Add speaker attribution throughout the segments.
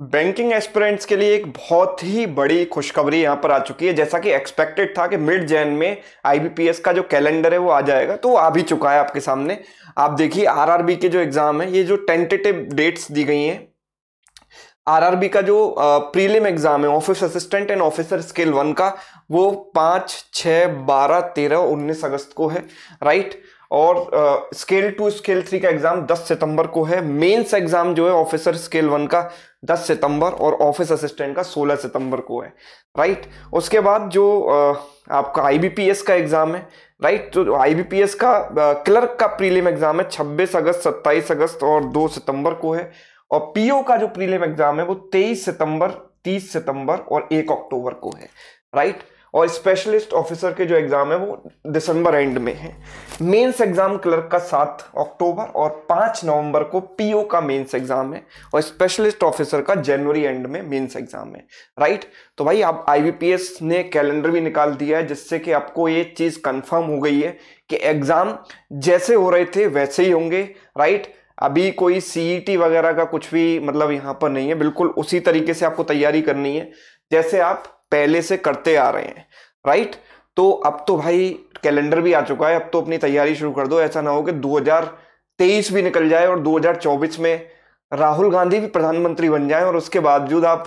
Speaker 1: banking aspirants के लिए एक बहुत ही बड़ी खुशखबरी यहाँ पर आ चुकी है जैसा कि एक्सपेक्टेड था कि मिड जैन में आईबीपीएस का जो कैलेंडर है वो आ जाएगा तो वो आ भी चुका है आपके सामने आप देखिए आरआरबी के जो एग्ज़ाम है ये जो टेंटेटिव डेट्स दी गई हैं आरआरबी का जो प्रीलिम एग्जाम है office assistant and officer scale one का वो पाँच छः बारह तेरह उन्नीस अगस्त को है राइट और स्केल टू स्केल थ्री का एग्जाम दस सितंबर को है मेंस एग्जाम जो है ऑफिसर स्केल वन का दस सितंबर और ऑफिस असिस्टेंट का सोलह सितंबर को है राइट उसके बाद जो uh, आपका आईबीपीएस का एग्जाम है राइट तो आईबीपीएस का क्लर्क uh, का प्रीलिम एग्जाम है छब्बीस अगस्त सत्ताईस अगस्त और दो सितंबर को है और पीओ का जो प्रीलिम एग्जाम है वो 23 सितंबर 30 सितंबर और 1 अक्टूबर को है राइट और स्पेशलिस्ट ऑफिसर के जो एग्जाम है वो दिसंबर एंड में है मेंस एग्जाम क्लर्क का सात अक्टूबर और पाँच नवंबर को पीओ का मेंस एग्जाम है और स्पेशलिस्ट ऑफिसर का जनवरी एंड में मेंस एग्जाम है राइट तो भाई आप आईबीपीएस ने कैलेंडर भी निकाल दिया है जिससे कि आपको ये चीज़ कंफर्म हो गई है कि एग्जाम जैसे हो रहे थे वैसे ही होंगे राइट अभी कोई सीईटी e वगैरह का कुछ भी मतलब यहाँ पर नहीं है बिल्कुल उसी तरीके से आपको तैयारी करनी है जैसे आप पहले से करते आ रहे हैं राइट तो अब तो भाई कैलेंडर भी आ चुका है अब तो अपनी तैयारी शुरू कर दो ऐसा ना हो कि 2023 भी निकल जाए और 2024 में राहुल गांधी भी प्रधानमंत्री बन जाए और उसके बावजूद आप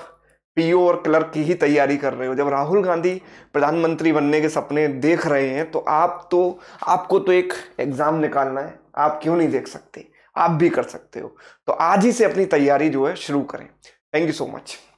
Speaker 1: पीओ और क्लर्क की ही तैयारी कर रहे हो जब राहुल गांधी प्रधानमंत्री बनने के सपने देख रहे हैं तो आप तो आपको तो एक एग्ज़ाम निकालना है आप क्यों नहीं देख सकते आप भी कर सकते हो तो आज ही से अपनी तैयारी जो है शुरू करें थैंक यू सो मच